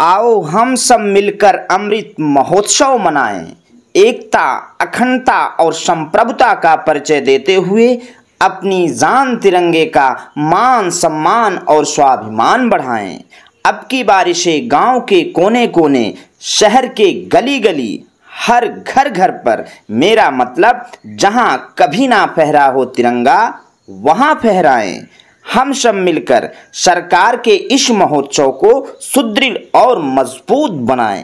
आओ हम सब मिलकर अमृत महोत्सव मनाएं एकता अखंडता और संप्रभुता का परिचय देते हुए अपनी जान तिरंगे का मान सम्मान और स्वाभिमान बढ़ाएं अब की बारिशें गांव के कोने कोने शहर के गली गली हर घर घर पर मेरा मतलब जहां कभी ना फहरा हो तिरंगा वहां फहराएं हम सब मिलकर सरकार के इस महोत्सव को सुदृढ़ और मजबूत बनाएं